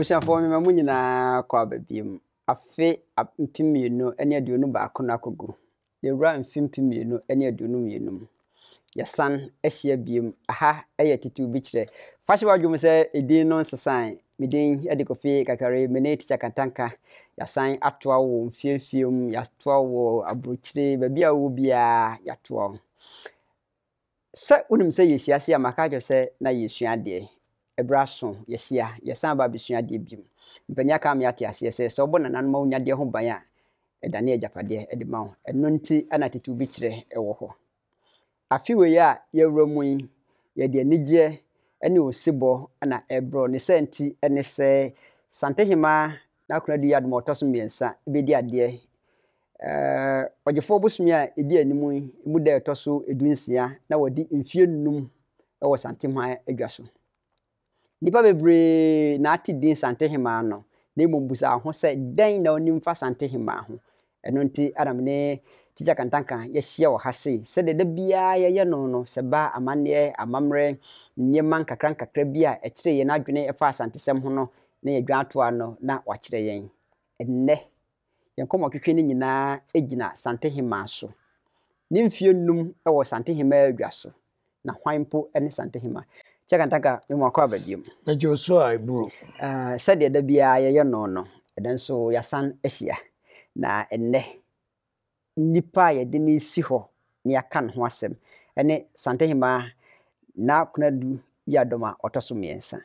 abusuafoɔ mmɛma mu nyinaa kɔ aba biem afe mfe mmienu ne aduonu baako no akɔgu yɛwura mfe mfe mmienu ne aduonu mmienu mu yɛsan ahyia biem aha yɛ titiw bi kyerɛ fahyɛ wadwom sɛ ɛdin no nsesan medin de kɔfe kakare mene tikya kantanka yɛasan atoa wo mfiemfie mu yɛatoa wo aburokyire baabi a wowɔ biara yɛatoa wo sɛ wonim sɛ yɛhyia se a maka adwo sɛ na yɛsua adeɛ ɛbrɛ so yɛsi a yɛsan ba abɛsua adeɛ bi mu mpanyin aka mi ate aseɛ sɛ sɛ ɔbɔ nananom awo nyadeɛ ho ban a ɛdane agyapadeɛ ɛde ma wo ɛno nti ɛna tete bi kyerɛ ɛwɔ hɔ afi wei a yɛwura mu yi yɛde anigyeɛ ɛne osebɔ ɛna ɛbrɛ ne sɛ nti ɛne sɛ santehemaa n'akora du yi ɔtɔ so mmiɛnsa ebedi adeɛ ɛɛ ɔgyefoɔ bosomi a edi anim yi mu da ɛtɔ so edu nsia na wɔde mfie num ɛwɔ santemaa adwa so. nnipa bebree na ate din santehemaa no na mmom busaa ho sɛ dɛn na onim fa santehemaa ho ɛno nti adam ne tikya kantanka yɛahyia wɔ ha sei sɛdeɛ da biara yɛyɛ no no sɛ ba amanneɛ amammerɛ nneɛma nkakra nkakra bi a ɛkyerɛ yɛn adwene ɛfa asantesɛm ho no na yɛdwa atoa no na wakyerɛ yɛn ɛnnɛ yɛn kɔmmɔtwetwe no nyinaa egyina santehemaa so ne mfie num ɛwɔ santehemaa adwa so na hwan mpo ne santehemaa kyakantaka mmom akɔ abadiem na gye osuo a ɛburo uh, sɛdeɛ da biara yɛyɛ no no ɛdɛ nso yɛasan ahyia na ɛnnɛ nnipa a yɛde no si hɔ na yɛaka ne ho asɛm ɛne santahema na konadu yɛ adɔm a ɔtɔ so mmiɛnsa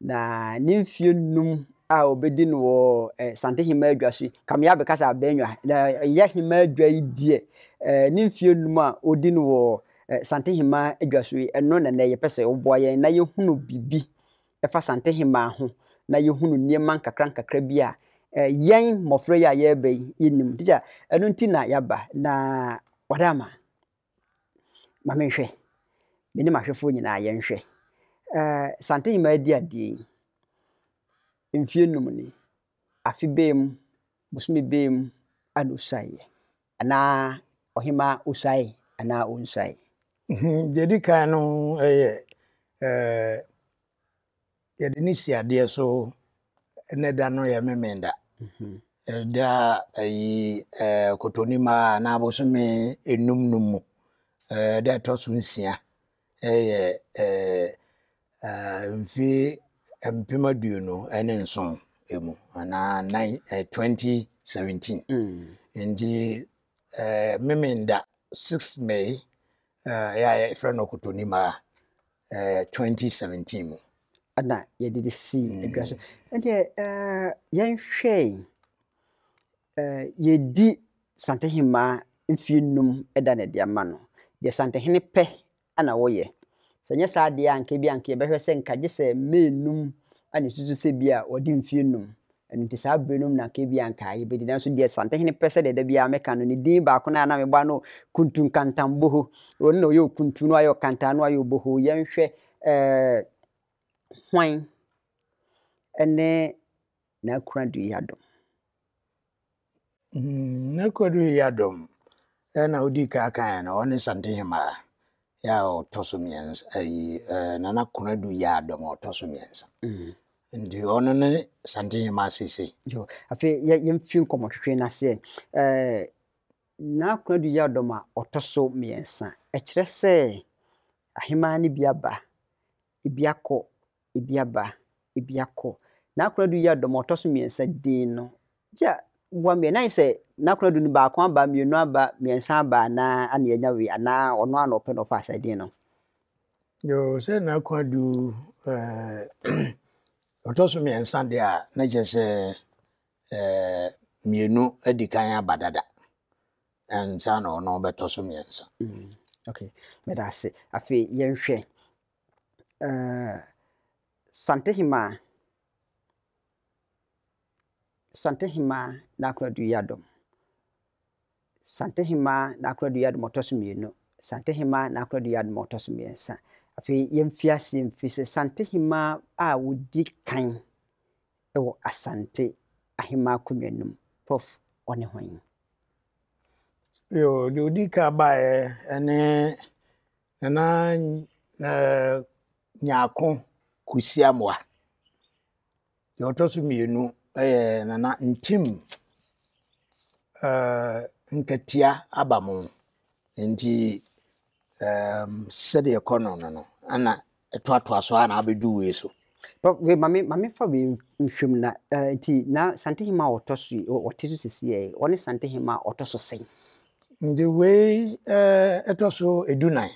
na ne mfie num a obedi no wɔ eh, santehema adwa so kamea abɛka sɛ abɛnwa na ɛyɛ hema adwa yi deɛ eh, ne mfie num a ɔdi no wɔ santehema adwa so yi ɛno na nnɛ yɛpɛ sɛ woboa yɛn na yɛhunu biribi ɛfa santehema ho na yɛhunu nneɛma nkakra nkakra bi a yɛn mmɔfra yi a yɛreba yi yɛnim tikya ɛno nti na yɛaba na wada ama ma menhwɛ me ne mahwɛfoɔ nyinaa yɛnhwɛ santehema adi adeɛ yi mfie num ni afe bee mu bosome bee mu ana osuaeɛ anaa ɔhema osuae anaa ɔnsuae gyedi kan no yɛ yɛde ne si adeɛ so ne da no yɛ memenda mhm. da ayi kotonima anaa bosome enum no mu da ɛtɔ so nsia yɛ mfe mpem aduonu ne nson mu anaa nine twenty seventeen mm. nti memenda six may ɛyɛ eh, a yɛfrɛ no kotonima a 2017 mu na yɛde de sii mm. adwa so ɛdeɛ eh, yɛnhwɛe eh, yɛdi santehemaa mfie num da ne de ama no deɛ santehene pɛ ana wɔyɛ sɛ nyɛ saa deɛ anka bi anka yɛbɛhwɛ sɛ nka gye sɛ mee num a ne susu sɛ bi a wɔde mfie num nti saa bere no mu na ka bi anka ayɛ bɛdi nanso deɛ santehene pɛ sɛ deɛda biara mɛka no ne din baako no a na mebɔ no kuntu nkantamboho ɔno na ɔyɛ okuntu no ayɛ ɔkantaa no ayɛ ɔboho yɛnhwɛ hwan ɛne n'akura do yi adɔm mm, n'akura do yi adɔm ɛna odi ka kan no ɔne santehema yɛ a ɔtɔ so mmiɛnsa ayi nana kona do yi adɔm mm. ɔtɔ so mmiɛnsa nti ɔno ne santehema asese afei yɛmfi nkɔmmɔtwetwe no aseɛ n'akona du yɛ ɔdɔm a ɔtɔ so mmiɛnsa ɛkyerɛ sɛ ahemaa no bi aba ebi akɔ ebi aba ebi akɔ n'akona du ya ɔdɔm a ɔtɔ so mmiɛnsa din no gya boa mmiɛ na yɛ sɛ n'akona du no baako aba mmienu aba mmiɛnsa aba anaa ana yɛnya wei anaa ɔno ana ɔpɛ na ɔfa asaden no yoo sɛ n'akona du ɛɛ ɔtɔ so mmiɛnsa deɛ a na kyɛ sɛ ɛɛ eh, mmienu adi kan aba dada nsa na ɔno bɛtɔ so mmiɛnsa. Mm, okay mmeda ase afei yɛnhwɛ uh, eh, santehemaa santehemaa n'akoradu yi adɔm santehemaa n'akoradu yi adɔm ɔtɔ so mmienu santehemaa n'akoradu yi adɔm ɔtɔ so mmiɛnsa. afei yɛmfi ase mfiri sɛ santehemaa a wɔdi kan wɔ asante ahemaa akonnwa no mu prof ɔne hwan deɛ ɔdi ka baeɛ ɛne nana nyaako kɔsi amoa deɛ ɔtɔ so mmienu ɛyɛ nana ntim nkatia aba mo nti um, sɛdeɛ ɛkɔ no no no ana ɛtoatoa so ana abɛdu wei so mame mame fa bi nhwɛm na eh, nti na santehema a ɔtɔ so ɔte so sesiɛ ɔne santehema a ɔtɔ so sɛn nti wei eh, ɛtɔ so ɛdunan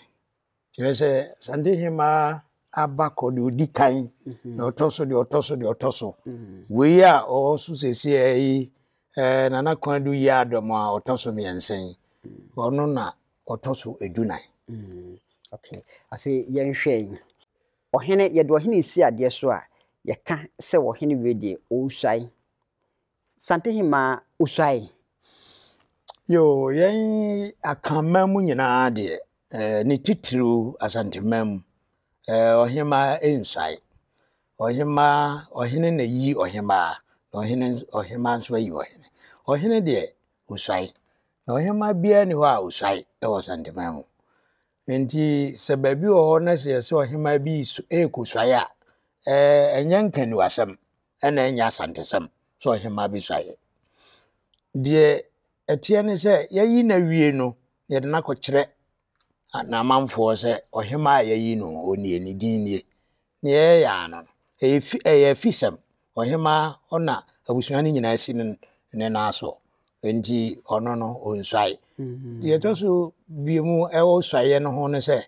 kyerɛ sɛ santehema aba kɔ deɛ ɔdi kan na mhm. ɔtɔ so deɛ ɔtɔ so deɛ ɔtɔ so mhm. wei a ɔwɔ so sesiɛ yi eh, nana kwan do yi adɔm a ɔtɔ so mmiɛnsɛn mhm. ɔno na ɔtɔ so ɛdunan Mm, afei yɛnhwɛ yi ɔhene yɛde ɔhene si adeɛ so a yɛka sɛ ɔhene wei deɛ ɔresuae santehemaa ɔsuae yoo yɛn akanman mu nyinaa deɛ ɛɛ eh, ne titiriw asanteman mu ɛɛ eh, ɔhemaa nsuae ɔhemaa ɔhene na yi ɔhemaa na ɔhene ɔhemaa nso ayi ɔhene ɔhene deɛ ɔsuae na ɔhemaa biara ni hɔ a ɔsuae ɛwɔ santeman mu nti sɛ baabi wɔ hɔ na sɛ yɛsɛ ɔhema bi ɛrekɔ suaeɛ a ɛnyɛ nkaniwasɛm ɛna ɛnyɛ asantesɛm sɛ ɔhema bi suaeɛ deɛ ɛteɛ ne sɛ yɛyi na wie no yɛde na akɔkyerɛ n'amanfoɔ sɛ ɔhema a yɛyi no ɔnie ne din nie na yɛyɛ ano no ɛyɛ afisɛm ɔhema ɔna abusua no nyinaa si ne nan soɔ nti ɔno no ɔnsuae deɛ mm-hmm. ɛtɔ so biemu ɛwɔ suaeɛ no ho no sɛ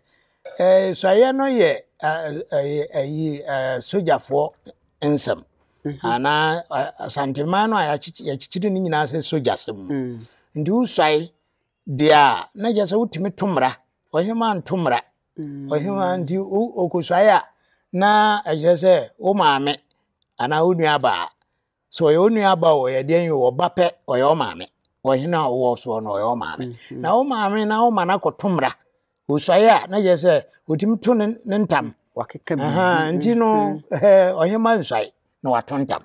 suaeɛ no yɛ ayi sogyafoɔ nsɛm mm-hmm. anaa asanteman no a yɛkyekyere no nyinaa sɛ sogya mm. nti wosuae deɛ a na kyɛ sɛ wotumi to mmara ɔhema nto mmara ɔhema mm. nti ɔkɔsuae a na ɛkyerɛ sɛ wo maame anaa wo nuabaa so ɔyɛ onuaba ɔyɛ deɛn yi ɔba pɛ ɔyɛ ɔmaame ɔhene ɔwɔ soɔ no ɔyɛ ɔmaame mm-hmm. na ɔmaame na ɔma no akɔto mmara ɔsuaeɛ a na yɛ sɛ ɔtumi to ne ntam mm-hmm. mm-hmm. nti no ɔhema nsuae na wato ntam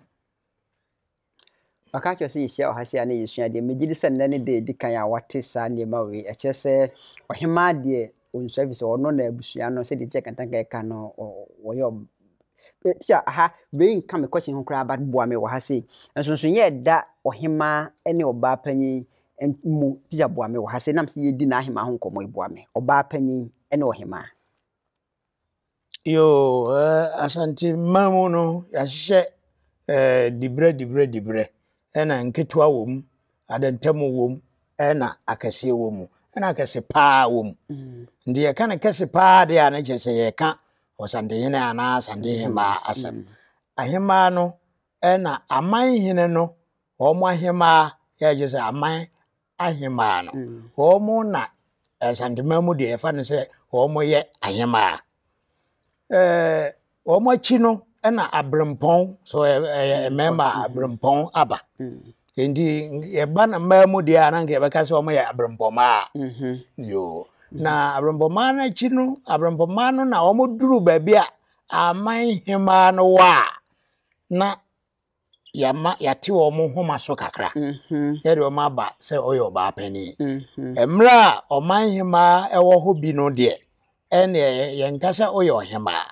ɔka kyerɛ sɛ yɛhyia ɔha sɛ a na yɛsua deɛ megye di sɛ nnɛ ne da ɛdi kan a wate saa nneɛma wei ɛkyerɛ sɛ ɔhema deɛ ɔnsua fi sɛ ɔno na abusua no sɛdeɛ kyɛ kantanka no ɔyɛ Eh, sɛ ha, wei nka me kɔhyɛ ho koraa baboa me wɔ ha sei nsonsonyɛ ɛda ɔhemaa ne ɔbaa panyin mu sɛ boa me wɔ ha sei nam sɛ yɛdi n'ahema ho nkɔmmɔ yi boa me ɔbaa panyin ne ɔhemaa yo uh, asante mma mu no yɛahyehyɛ uh, dibrɛ dibrɛ dibrɛ ɛna nketewa wɔ mu adantam wɔ mu ɛna akɛseɛ wɔ mu ɛna akɛse paa wɔ mu mm. nti yɛka no kɛse paa deɛ a no kyerɛ sɛ yɛka wɔsandehene anaa sandehemaa asɛm mm. ahemaa no ɛna amanhene no wɔn ahemaa yɛgye sɛ aman ahemaa no mm. wɔn na eh, sandema mu deɛ yɛfa no sɛ wɔn yɛ ahemaa ɛɛ eh, wɔn akyi no ɛna abrempɔn so ɛyɛ mm. mmarima mm-hmm. abrempɔn aba nti yɛba na mmaa mu deɛ ananka yɛbɛka sɛ wɔn yɛ abrempɔmaa mm-hmm. yoo na abrɔmbɔmaa no akyi no abrɔmbɔmaa no na wɔmoduru baabi a aman hemaa no wɔ a na yɛama yɛate wɔn homa so kakra mhm. yɛde wɔn aba sɛ ɔyɛ ɔbaa panin mhm. mmerɛ a ɔman hemaa ɛwɔ hɔ bi no deɛ ɛnna yɛnkasa ɔyɛ ɔhemaa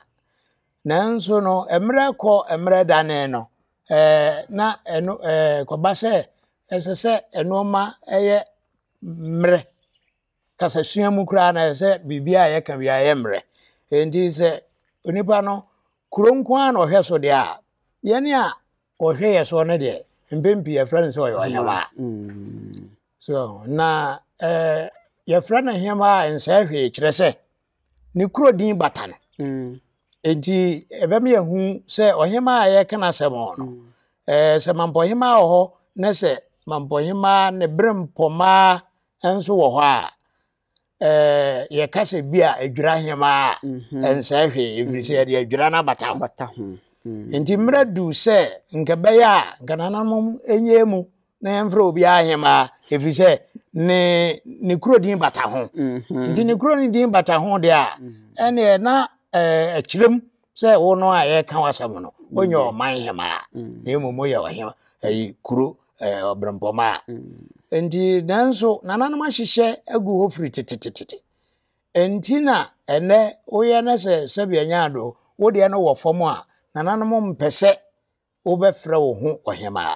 nanso no mmerɛ kɔ mmerɛ dane no ɛɛ na ɛno ɛɛ kɔba sɛ ɛsɛ sɛ nneɛma ɛyɛ mmerɛ kasasua mu koraa na sɛ biribi a yɛka bi ayɛ mmerɛ nti sɛ onipa no kuro nko ara na ɔhwɛ so deɛ a yɛne a ɔhwɛ yɛ so no deɛ mpɛn pii yɛfrɛ no sɛ ɔyɛ ɔhɛwa mm. so na ɛɛ eh, yɛfrɛ no hɛma a nsɛɛ hwee kyerɛ sɛ ne kuro din bata no mm. nti ɛbɛma yɛhu sɛ ɔhema a yɛka no asɛm no ɛɛ mm. eh, sɛ mampɔhema wɔ hɔ na sɛ mampɔhema ne bere mpɔmaa nso wɔ hɔ a Eh, yɛka sɛ bi a adwira hema a mhm. ɛnsɛ hwee mhm. ɛfiri sɛ yɛde adwira no abata ho mhm. nti mmerɛ du sɛ nka a nka ɛnyɛ mu na yɛmfrɛ obiaa hema a ɛfiri sɛ ne ne kuro din bata ho nti ne kuro no din bata ho deɛ a ɛneɛ na eh, akyirɛm sɛ wo no a yɛka wasɛm no wonyɛ ɔman hema a na mmom woyɛ ɔhe ayi kuro eh, ɔbrɛmpɔma a nti nanso nananom ahyehyɛ agu hɔ firi tetetete nti na ɛnɛ woyɛ no sɛ sɛbea nyaado wodeɛ no wɔ fam a nananom mpɛ sɛ wobɛfrɛ wo ho ɔhemaa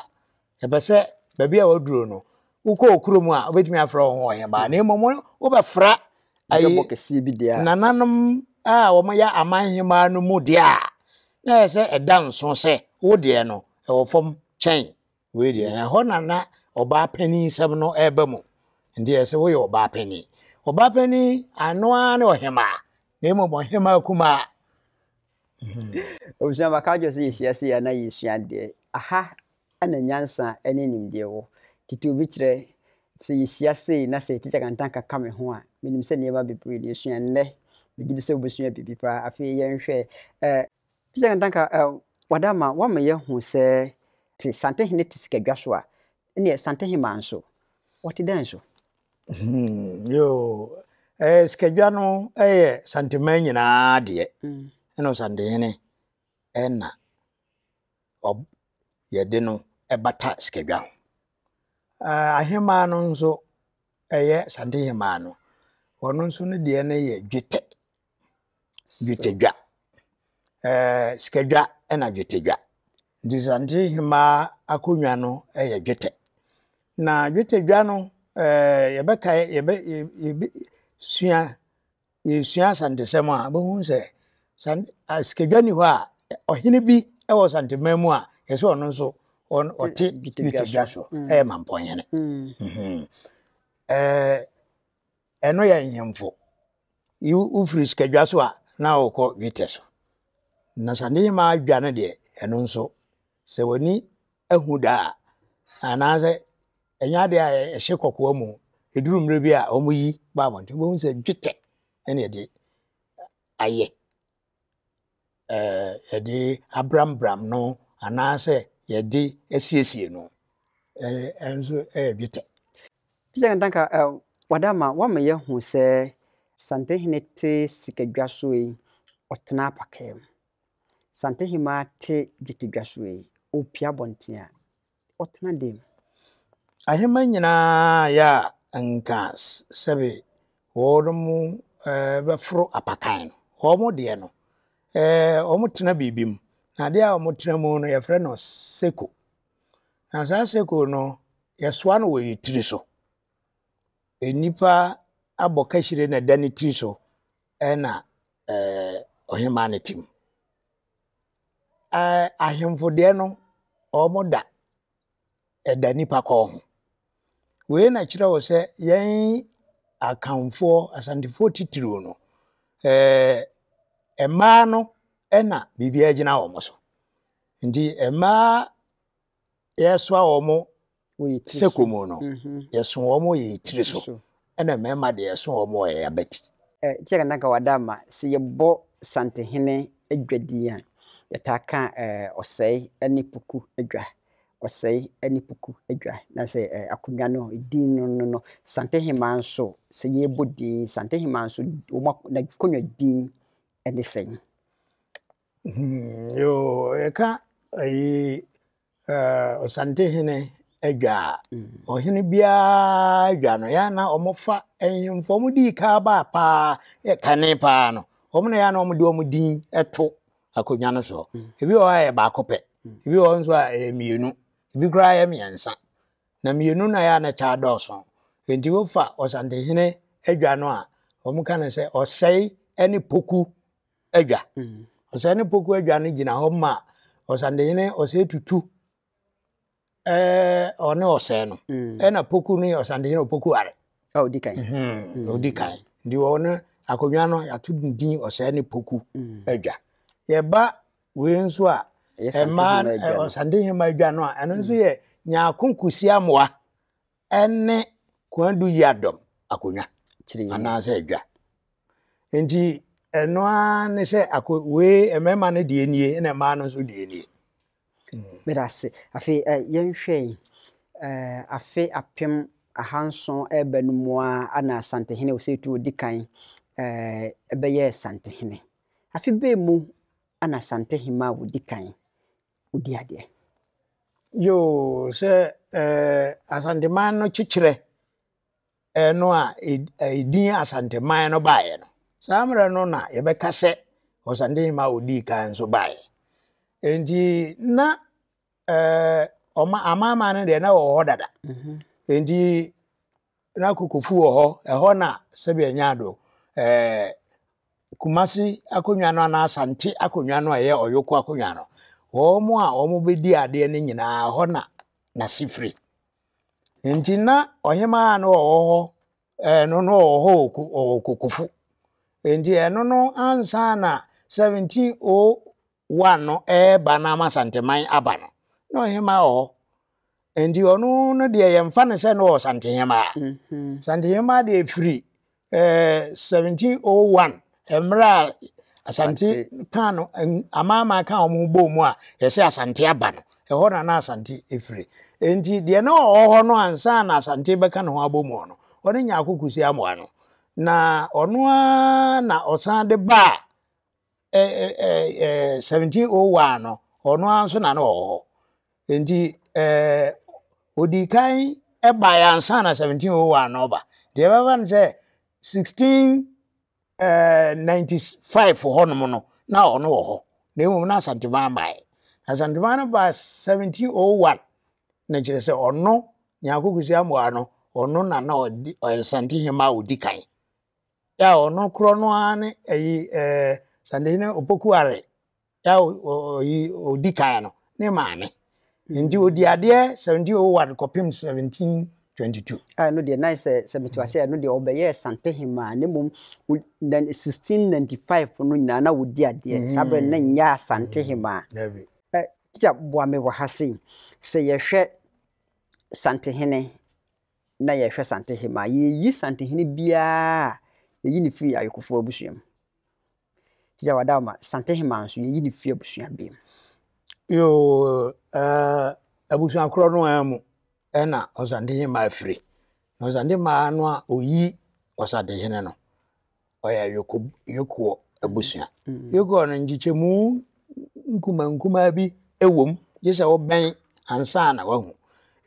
ɛpɛ sɛ baabi a waduro no wokɔ kurom a wobɛtumi afrɛ wo ho ɔhemaa na mmom wobɛfra nananom a wɔyɛ amanhemaa no mu deɛ a na ɛyɛ sɛ ɛda nso sɛ wodeɛ no ɛwɔ fam kyɛn wei deɛ ɛhɔ nana ɔbaapanin sɛm no ɛreba mu nti ɛsɛ woyɛ ɔbaapanin ɔbaapanin anoa ne ɔhemaa na mmom ɔhemaa kumaa obusua maka adwo sɛ yɛhyia sɛ yɛna yɛsua deɛ aha ana nyansa ne nimdeɛ wɔ titi obi kyerɛ sɛ yɛhyia sei na sɛ tikya kantanka ka me ho a menim sɛ nneɛma bebree ne ɛsua nnɛ megye di sɛ wobɛsua biribi paa afei yɛnhwɛ eh, tikya kantanka eh, wada ma woama yɛhu sɛ te santehene te sikadwa so a ne ɛsantehema nso wɔte dɛn so hmm, yo eh, sikadwa no yɛ santema nyinaa deɛ hmm. ɛna ɔsantehene ɛna yɛde no ɛbata sikadwa ho eh, ahema no nso ɛyɛ santehema no ɔno nso no deɛ no yɛ dwetɛ dwetɛdwa eh, sikadwa ɛna dwetɛdwa nti santehema akonnwa no yɛ dwetɛ na dwetedwa no eh, yɛbɛkae yɛbɛsua yɛsua asantesɛm a bɛhu sɛ sikadwa ni hɔ a ɔhene bi wɔ santemaa mu a yɛsɛ ɔno nso ɔte dwetedwa so mm. ɛyɛ mampɔhene mm. mhm. eh, ɛno yɛ nhemfo wofiri sikadwa so a na wokɔ dwetɛ so na ma adwa no deɛ ɛno nso sɛ w'ani ahu daa anaasɛ ɛnyɛ adeɛ a ɛhyɛ e, e, kɔkɔɔ mu eduru mmerɛ bi a wɔn yi ba abɔnten wɔn sɛ dwetɛ ɛna yɛde ayɛ ɛɛ yɛde abramabram no anaasɛ yɛde asiesie no ɛɛ ɛnso ɛyɛ dwetɛ. pisɛ ndanka ɛ wadama wama yɛ hu sɛ santehene te sikadwa so yi ɔtena apakaa mu santehema te dwetɛdwa so yi opia abɔnten a ɔtena dan ahemman nyinaa yɛ a nka sɛbe wɔn uh, bɛforo apakan no wɔn deɛ no ɛɛ eh, wɔn tena biribi mu na adeɛ a wɔn tena mu no yɛfrɛ no seko na saa seko no yɛsoa no wɔ yɛ tiri so nnipa abɔ kahyire na ɛda ne tiri so ɛna ɛɛ eh, ɔhemaa ne tim ɛɛ ahemfo deɛ no wɔn da ɛda nipa kɔn ho. wei na kyerɛ wɔ sɛ yɛn akamfoɔ asantefoɔ titiriw no mmaa no ɛna biribiara gyina wɔn so nti mmaa yɛsoa wɔn sɛ mu no mhm. yɛso wɔn yɛ tiri so ɛna mmarima deɛ yɛso wɔn yɛ abati. kyerɛ naka wada ma sɛ yɛbɔ santehene adwadie a yɛtaa ka ɔsɛe ne puku adwa ɔsɛe ne puku adwa na sɛ akonnwa no din no no no santehema nso sɛ yɛbɔ din santehema nso n'akonnwa din ne sɛn. Hmm, yoo yɛka ayi ɔsantehene adwa a mm. ɔhene biara adwa no yɛn na wɔfa ahemfo wɔn di kaa baa paa yɛ kane paa no wɔn na yɛn na wɔn de wɔn din to akonnwa no so mm. ebi wɔ hɔ a yɛ baako pɛ mm. ebi wɔ hɔ nso a ɛyɛ mmienu ebi koraa yɛ mmiɛnsa na mmienu na yɛ a na kyaa dɔɔso nti wofa ɔsantehene adwa no a wɔn ka no sɛ ɔsɛe ne poku adwa mm. ɔsɛe ne poku adwa no gyina hɔ ma ɔsantehene ɔsɛe tutu ɛɛ ɔne ɔsɛe no mm. ɛna poku no yɛ ɔsantehene ɔpoku are ɔdi kan mhm, mm. ɔdi kan nti wɔn no akonnwa no yɛato din ɔsɛe ne poku adwa yɛba wei nso a mmaa ɔsandehema adwano a ɛno nso mm. yɛ nyaako nkosi amoa ɛne kwadu yi adɔm akonnwa anaasɛ adwa nti ɛno a ne sɛ ako wei eh, mmarima no deɛ nie ɛna mmaa no nso deɛ nie. mmiri ase afei eh, yɛnhwɛ yi eh, afe apem ahanson ɛreba no mu a ana asantehene wɔ sɛ odi kan ɛbɛyɛ asantehene afe bɛɛ mu ana asantehema a kan. wodi adeɛ yo sɛ uh, eh, asanteman eh, no kyekyerɛ ɛno uh, a uh, eh, ɛdin asanteman no baeɛ no saa mmerɛ no na yɛbɛka sɛ ɔsandenyima odii ka nso baeɛ enti na ɔma uh, amaama no deɛ na wɔwɔ hɔ dada mm -hmm. enti na kokofu wɔ hɔ ɛhɔ na sɛbi ɛnya do eh, kumasi akonnwa no anaa asante akonnwa no a ɛyɛ ɔyoko akonnwa no mm -hmm. wɔn a wɔbɛdi adeɛ no nyinaa hɔ na n'ase firi nti na ɔhemaa no ɔwɔ hɔ ɛno no ɔwɔ hɔ ɔwɔ kokofo nti ɛno no ansa na 1701 no ɛɛba no ama santeman aba no na ɔhemaa wɔ hɔ nti ɔno no deɛ yɛmfa no sɛ no ɔwɔ santehemaa mhm. santehemaa deɛ firi 1701 mmerɛ a asante kan no amaama kan wɔn bɔ mu a yɛsɛ asante aba no ɛhɔ na na asante efiri nti deɛ na ɔwɔ hɔ no ansa na asante bɛka ne ho abɔ mu no ɔne nya akoko si amoa no na ɔno ara na ɔsan de baa ɛɛ ɛɛ ɛɛ seventeen oh one no ɔno ara nso na no wɔ hɔ nti ɛɛ odi kan ɛbaa yansa na seventeen oh one no ɔba deɛ ɛbɛba no sɛ sixteen. Eh, ninety five hɔnom no na ɔno wɔ hɔ na emu na asantuma bae asantuma no ba seventeen oh one na kyerɛ sɛ ɔno nyaako kusi amoa no ɔno na na ɔdi ɔyɛ hema a ɔdi kan ya ɔno korɔ no ara ne ɛyi ɛɛ eh, santehema opokuare ya ɔyi ɔdi kan no ne maame nti odi adeɛ seventeen oh one kɔpem seventeen. 22. Ah, no, deɛ nan sɛ sɛ metu ase no deɛ ɔbɛyɛ santehema ne mom 1695 no nyinaa na wodi adeɛ saa berɛ no na nyɛ asantehema a tikya boa me wɔ ha sei sɛ yɛhwɛ santehene na yɛhwɛ santehema a yɛyi santehene biara yɛyi ne firi ayokofoɔ abusua mu tikya wada ma santehema nso yɛyi ne firi abusua bi mu yo abusua korɔ no a mu ɛna firi na ɔsandehema no a oyi ɔsadehene no ɔyɛ yokuɔ abusua mm. yokuɔ no nkyekyɛmu nkumankumaa bi ɛwom gye sɛ ansa na wahu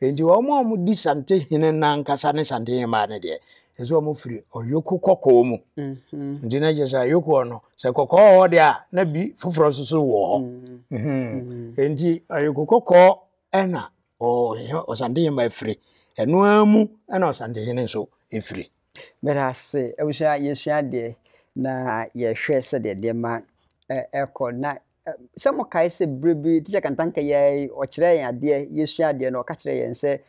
nti wɔn a wɔdi santehene n'ankasa ne santehema no deɛ ɛsɛ wɔn firi ɔyoko kɔkɔɔ mu mhm. nti na gye sɛ ayokoɔ no sɛ kɔkɔɔ wɔ deɛ a na bi foforɔ soso wɔ hɔ mm. mhm. mm. nti ɔyoko kɔkɔɔ ɛna ɔsandeyɛ ma afiri ɛno ara mu ɛna nso yɛsua deɛ na yɛhwɛ sɛdeɛ nneɛma ɛkɔ na sɛ ya sɛ berɛ bi tikya kantanka ɔkyerɛ yɛn adeɛ yɛsua adeɛ na ɔka kyerɛ yɛn sɛ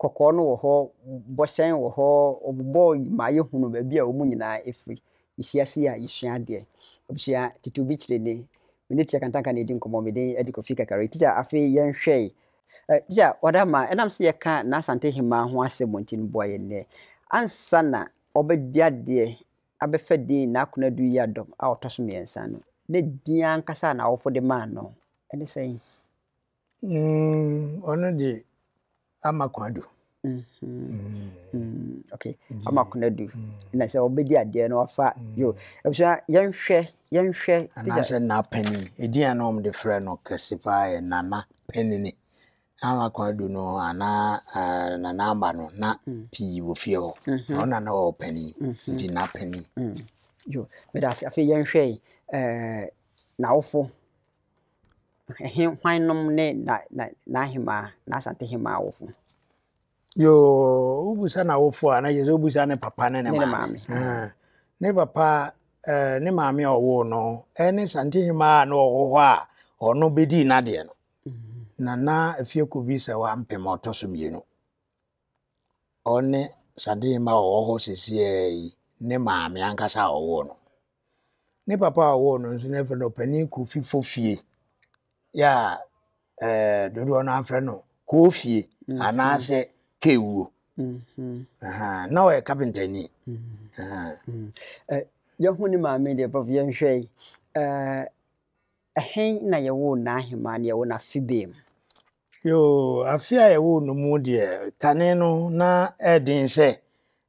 kɔkɔɔ no wɔ hɔ bɔhyɛn wɔ hɔ ma yɛhunu baabi a ɔmu nyinaa ɛfiri yɛhyia a yɛsua adeɛ abusua titiw bi kyerɛ ne mene tikya kantanka na ɛdi nkɔmmɔ adi kɔfi kakare afei gye a ɔda ma ɛnam sɛ yɛka n'asante hemaa ho asɛm nti no boa yɛ nnɛ ansa na ɔbɛdi adeɛ abɛfa din n'akona du yi adɔm a ɔtɔ so mmiɛnsa no ne din ankasa na awɔfo de maa no ɛne sɛn mm, ɔno de ama kwado mm-hmm. mm. Mm, okay ama kona du na sɛ ɔbɛdi adeɛ no ɔfa yo ebusua yɛnhwɛ yɛnhwɛ anaasɛ na panyin edin a na ɔmo de frɛ no kɛse paa yɛ nana panyin ama kwan do no anaa na namba mm. no na pii wɔ fie hɔ mm-hmm. na ɔna na ɔwɔ panin mm-hmm. nti na panin. Mm. yo meda ase afei yɛnhwɛ yi n'awofo ɛhe hwannom ne n'ahemaa n'asantehemaa awofo. yo ubusa n'awofo a na yɛ sɛ ubusa ne papa ne ne maame ne papa ne maame a ɔwɔ no ɛne santehemaa na ɔwɔ hɔ a ɔno bɛdii n'adeɛ no nana efieko bi sɛ wampem ɔtɔ so mmienu ɔne sadema a ɔwɔ hɔ sesie yi ne maame ankasa a ɔwɔ no ne papa a ɔwɔ no nso n'afɛ eh, no panin kofi fofie yɛ a ɛɛ dodoɔ no afɛ no koofie mm-hmm. anaasɛ keewuo mm-hmm. na ɔyɛ kapintani. Mm-hmm. Eh, yɛho ne maame deɛ bɔfo yɛnhwɛ yi ɛhɛn eh, na yɛwɔ n'ahemaa na yɛwɔ n'afibee yoo afia a yɛwɔ no mu deɛ kane no na ɛden sɛ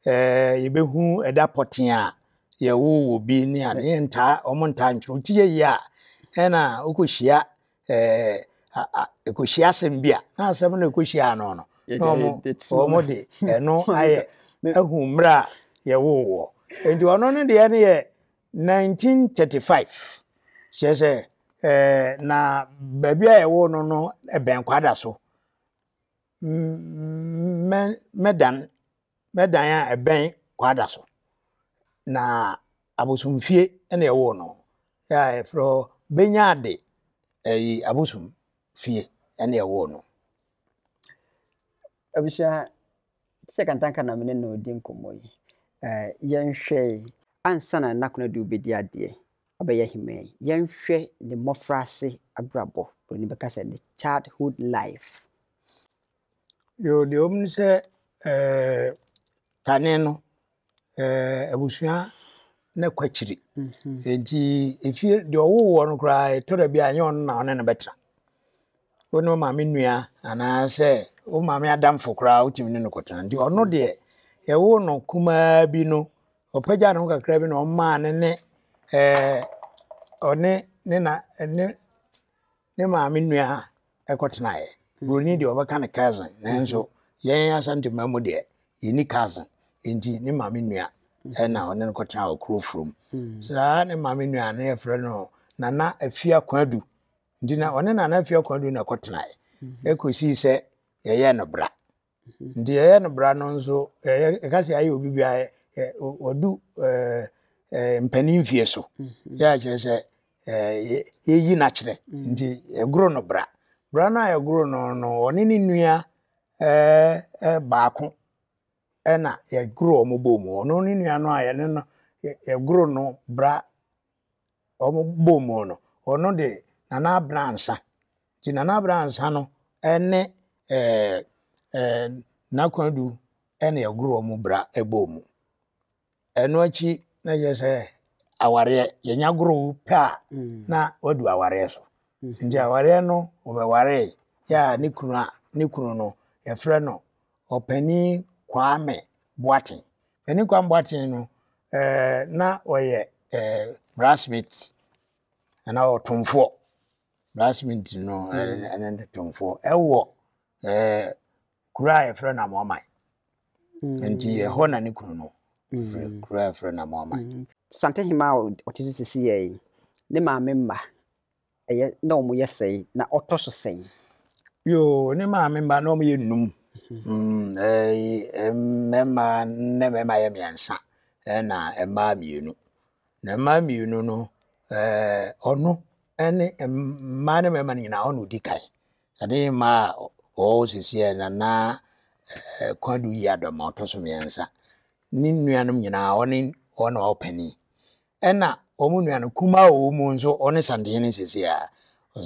ɛɛ eh, yɛbɛhu ɛda pɔten a yɛwɔ wɔ bi ne ade ntaa ɔmo ntaa ntwerɛ ti yɛ yie a ɛna okɔhyia eh, ɛɛ ekɔhyia asɛm bi a na asɛm no ekɔhyia ano no na ɔmo ɔmo de ɛno ayɛ ɛhu mmerɛ a yɛwɔ wɔ nti ɔno no deɛ no yɛ nineteen thirty five kyerɛ sɛ. Eh, na beebi a ɛwɔ nọ no bɛn kwada so mɛdan mɛdan a ɛbɛn kwada so na abosomfie na ɛwɔ nọ a yɛfrɛ benya ade ɛyi abosomfie na ɛwɔ no. abusua sɛ kantanka na mene na ɔdi nkɔmmɔ yi eh, yɛnhwɛ ansa na nakona de wobɛdi adeɛ abɛyɛ hemee yɛnhwɛ ne mmɔfraase abrabɔ buroni bɛka sɛ ne childhood life yo deɛ ɔm ne sɛ kane eh, no eh, abusua na kwakyiri mhm. nti efie deɛ ɔwowɔ no koraa ɛtɔda bi anyɛ ɔno na ɔne no bɛtena wo ne maame nnua anaasɛ wo maame adamfo koraa wotumi ne no kɔtena nti ɔno deɛ yɛwo no kumaa bi no ɔpagya ne ho kakra bi na ɔmaa ne ne ɔne eh, ne na ne ne maame nua ha ɛkɔtenaeɛ hmm. buroni deɛ ɔbɛka ne cousin nanso yɛn asantema mu deɛ yɛni cousin nti ne maame nua hmm. ɛna ɔne no kɔtena wɔ kuro furom hmm. saa ne maame nua no yɛfrɛ no nana afia kwadu nti na ɔne nana afia kwadu na ɛkɔtenaeɛ ɛkɔsii sɛ yɛyɛ no bra nti yɛyɛ no bra no nso yɛyɛ yɛka sɛ ayɛ obi ɛ ɔdu ɛɛ eh, Eh, mpanin fie so mhm. yɛa kyerɛ sɛ eh, yɛyi no kyerɛ mm. nti ɛgoro no bra bra no a ɛgoro no no ɔne ne nua eh, baako ɛna yɛgoro ɔmo bom ɔno ne nua no a yɛne no yɛgoro no bra bɔ bom no ɔno de nana abena nsa nti nana abena nsa no ɛne ɛɛ ɛɛ nakwadu ɛna yɛgoro ɔmo bra ɛbom ɛno akyi na yɛ sɛ awareɛ yɛnya goro wo pɛ a mm. na wadu awareɛ so mm-hmm. nti awareɛ no wɔbɛwaree yɛ a ne kunu a ne kunu no yɛfrɛ no ɔpanin kwame boaten panin kwame boaten no ɛɛ eh, na ɔyɛ ɛɛ eh, brasmith anaa ɔtomfoɔ brasmith no ɛɛ mm. ɛne tomfoɔ ɛwɔ ɛɛ eh, kuro a yɛfrɛ no amɔman mm. nti ɛhɔ na ne kunu no frɛfrɛ mm-hmm. na mɔma mm-hmm. santehema a ɔte so sisi yɛ yi ne maame mma ɛyɛ na ɔmo yɛ sɛe na ɔtɔ so sɛe yoo ne maame mma na ɔmo yɛ num mmarima mm-hmm. mm, ne mmarima yɛ mmiɛnsa ɛna mmaa mmienu na mmaa mmienu no ɔno ne mmaa ne mmarima no nyinaa ɔno odi kae santehema a ɔwɔ sisi yɛ nana kwadu yi adɔma ɔtɔ so mmiɛnsa ne nuanom nyinaa ɔne ɔna ɔpani ɛna wɔn nuano kumaa wɔ mu nso ɔne sandehene sese a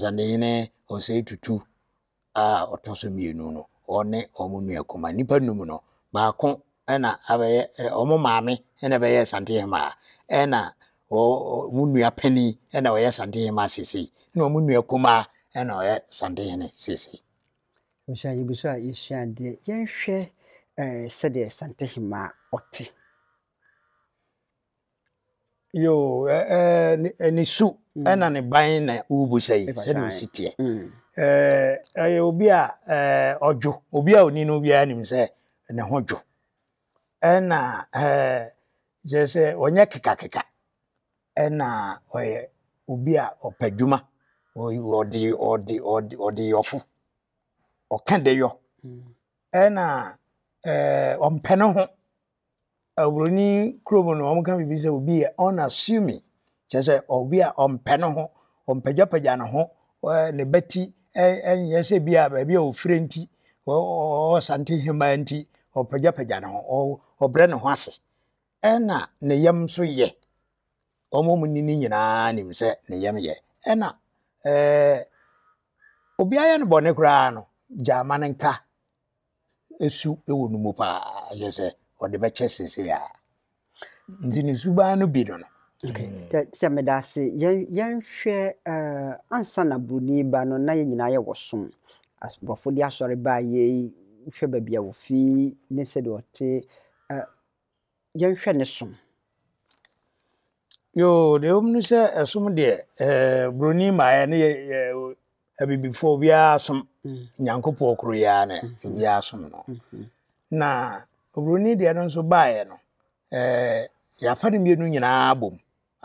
sandehene ɔsɛ tutu a ɔtɔ so mmienu no ɔne wɔn nua kuma nipa num no baako ɛna abɛyɛ wɔn maame ɛna bɛyɛ santehema ɛna wɔn nua panin ɛna ɔyɛ santehema sese na wɔn nua kumaa ɛna ɔyɛ santehene sese. Mhyɛn yi gu so a yɛsua adeɛ yɛnhwɛ. Eh, sɛdeɛ santehema ɔte yo ni su mm. ɛna ne ban na wobusa yi sɛdeɛ ɔsi teɛ mm. eh, ɛyɛ obi a eh, ɔdwo obi a ɔni no obiara nim sɛ ne ho dwo ɛna kyerɛ sɛ ɔnyɛ kekakeka ɛna ɔyɛ obi a ɔpɛ dwuma ɔde ɔde ɔde yɔfo ɔka de yɔ mm. ɛna ɛɛ eh, ɔmpɛ ne ho aburoni kurom no wɔn ka biribi sɛ obi yɛ unassuming kyerɛ sɛ obi a ɔmpɛ ne ho ɔmpagyapagya eh, ne ho ɛɛ ne bɛti ɛnyɛ sɛ bi a baabi a ofire nti ɔɔsante hemaa nti ɔpagyapagya ne ho ɔbrɛ ne ho ase ɛna ne yam nso yɛ wɔn mu ni ne nyinaa nim sɛ ne yam yɛ ɛna ɛɛ eh, obiara yɛ no bɔne koraa no gyaama ne nka esu wɔ no mu paa yɛ sɛ ɔde bɛkyɛ sese a mm. nti ne subaa no bi no no mm. sɛ meda ase yɛnhwɛ ansa na buroni ba no na yɛ nyinaa yɛwɔ som borɔfo de asɔre baa yei hwɛ baabi a wɔfii ne sɛdeɛ ɔte yɛnhwɛ ne som yoo deɛ wɔm no sɛ ɛsom deɛ buroni maeɛ ne yɛ abibifoɔ biara som Mm. nyankopɔn koro yi ara na mm-hmm. ebiara asom no mm-hmm. na oburoni deɛ no nso baeɛ no ɛɛ eh, yafa ne mmienu nyinaa abom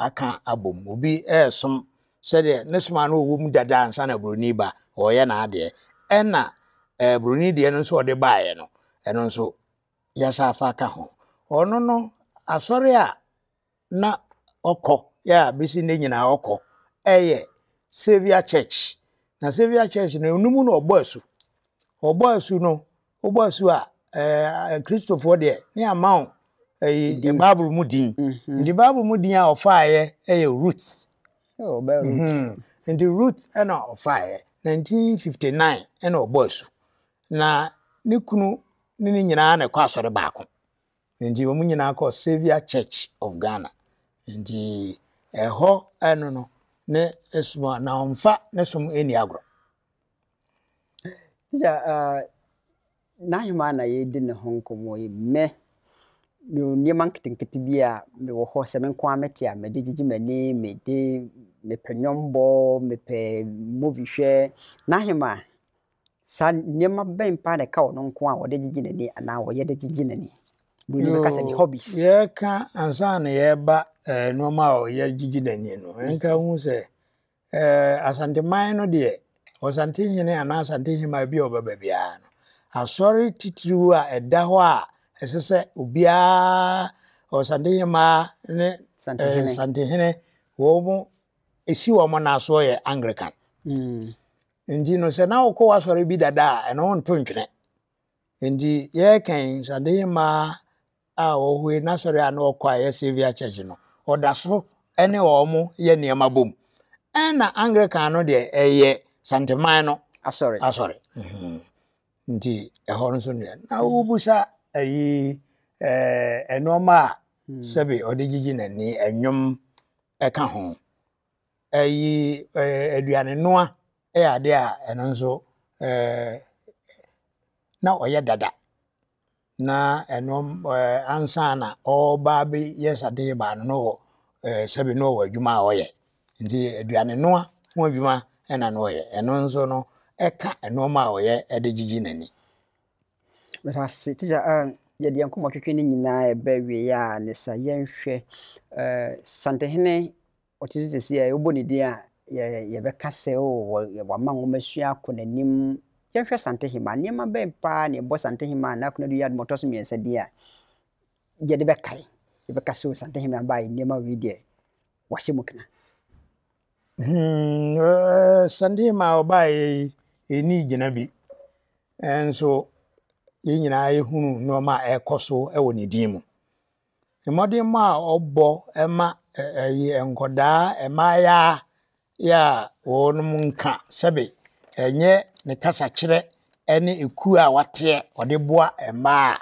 aka abom obi ɛɛsom sɛdeɛ ne soma no ɔwɔ mu dada nsa na oburoni ba ɔyɛ n'adeɛ ɛna ɛɛ eh, buroni deɛ no nso ɔde baeɛ no ɛno nso yasa afa ka ho ɔno no asɔre a na ɔkɔ yɛ a bɛsi ne nyinaa ɔkɔ ɛyɛ saviour church. na Sevia Church no enum na ɔbɔ asu ɔbɔ asu no ɔbɔ asu a ɛɛ kristofoɔ deɛ ne ama wo ɛyi bible mu din mhm. nti bible mu din a ɔfa ɔfaeɛ ɛyɛ Ruth mhm. nti Ruth ɛna ɔfaeɛ 1959 ɛna ɔbɔ asu na ne kunu ne ne nyinaa na ɛkɔ asɔre baako nti wɔn nyinaa kɔ Sevia Church of Ghana nti ɛhɔ ɛno no. ne soma na ɔmfa ne som ɛni agorɔ ah, n'ahema na yɛdi ne ho nkɔmmɔ yi mɛ nneɛma nketenkete bi a mewɔ hɔ sɛ me nko a mete a mede gyegye m'ani mede mepɛ nnwɔmbɔ mepɛ movi hwɛ n'ahema saa nneɛma bɛn paa na ɛka wɔ no nko a wɔde gyegye n'ani anaa wɔyɛ gyegye n'ani buni bɛkasa ne hobbies yɛka ansa na yɛba eh, nneɛma a yɛgyegye n'ani no nka ho sɛ eh, asanteman no deɛ ɔsantehene anaa asantehema bi a ɔbɛba biara no asɔre titiriw a ɛda hɔ a ɛsɛ sɛ obiara ɔsantehema ne santehene, eh, santehene wɔn mo esi wɔn n'asoɔ yɛ anglican mm. nti no sɛ na wɔkɔ w'asɔre bi dada a ɛno nto ntwene nti yɛkan santehema. a ɔhue n'asɔre a na ɔkɔ a yɛsɛ via church no ɔda so ne wɔn yɛ nneɛma bom ɛna anglican no deɛ ɛyɛ santeman no asɔre asɔre mhm. nti ɛhɔ nso nea na wobusa ayi ɛɛ nneɛma a hmm. sɛbi ɔde gyigyi n'ani ɛnwom ɛka ho ɛyi ɛɛ aduane noa ɛyɛ adeɛ a ɛno nso ɛɛ na ɔyɛ dada. na ɛnom ɛɛ ansa na bi abɛyɛ sade baano no wɔ ɛɛ sɛbi no wɔ adwuma a ɔyɛ nti aduane noa ho adwuma ɛna no ɔyɛ ɛno nso no ɛka ɛnneɛma a ɔyɛ ɛde gyigyi n'ani. Rase tikya a yɛde yɛn nkɔmɔ twitwi ne nyinaa ɛbɛ wie a ne sa yɛnhwɛ santehene ɔte so sisi a yɛbɔ ne din a yɛbɛka sɛ o oh, wama nwoma sua akɔ n'anim. yɛnhwɛ santehema nneɛma bɛn paa na ɛbɔ santehema a n'akona do yɛ adumɔtɔ so mmiɛnsa deɛ a yɛde bɛkae yɛbɛka so oh, santehema baa yɛ nneɛma wei deɛ wahyɛ mu kana hmm, eh, santehema a yi ɛni gyina bi nso yɛn nyinaa yɛhunu nneɛma a ɛrekɔ so wɔ ne din mu mmɔdenmma a ɔbɔ ma ɛyi nkɔdaa mmaayaa yɛ a wɔn nka sɛbe ɛnyɛ ne kasakyerɛ ne ekuo a wateɛ ɔde boa mmaa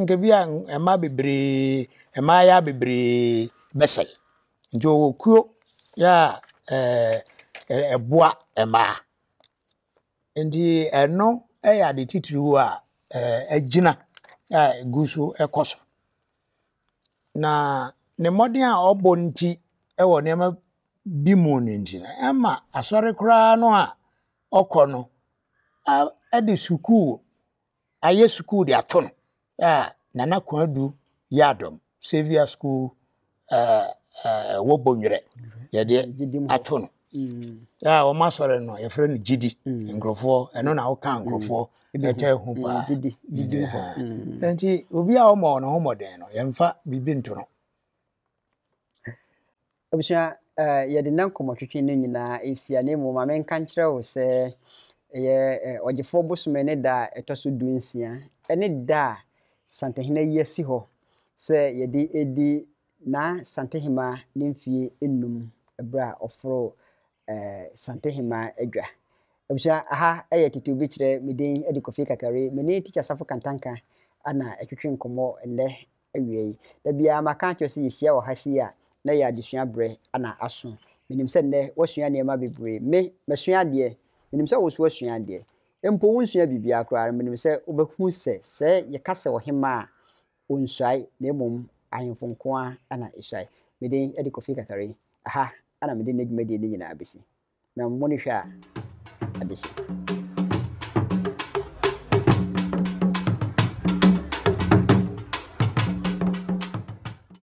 nka bi a mmaa bebree mmaa ya bebree bɛsɛe nti ɔwɔ kuo yɛ a ɛɛ ɛboa mmaa nti ɛno yɛ ade titiri wo a ɛɛ a egu so ɛkɔ so na ne mmɔden a ɔbɔ nti ɛwɔ nneɛma bi mu no nti no ɛma asɔre koraa no a ɔkɔ no. ɛde sukuu ayɛ sukuu de ato no a nana kwadu yɛ adɔm saviour school ɛwɔ bonyerɛ yɛde ato no mm. a wɔn asɔre no yɛfrɛ no gidi mm. nkurɔfoɔ ɛno na ɔka mm. nkurɔfoɔ ɛtɛ ho paa nti obi a ɔma ɔno ho mɔden no abusua yɛde na no nyinaa esia ne mu ma wo ɛyɛ ɔgyefoɔ bosome ne da a ɛtɔ so du nsia ɛne da a santahena yi asi hɔ sɛ yɛde ɛdi na santahema ne mfie enum ɛberɛ a ɔforo ɛɛ santahema adwa abusua aha ɛyɛ tete obi kyerɛ meden ɛde kofi kakari mene tikya safo kantanka ana ɛtwitwe nkɔmɔ nnɛ awia yi dabiara maka akyerɛ sɛ yɛhyia wɔ ha si a na yɛ adesua berɛ ana aso menim sɛ nnɛ wɔasua nneɛma bebree me masua adeɛ menim sɛ wo so deɛ mpo wonsua biribiaa koraa no menim sɛ wobɛhu sɛ sɛ yɛka sɛ ɔhema a ɔnsuae na mmom ahemfo nko a ana ɛsuae mede de kɔfi kakare aha ana mede n'adwumadiɛ no nyinaa bɛsi na mo no hwɛ a adesi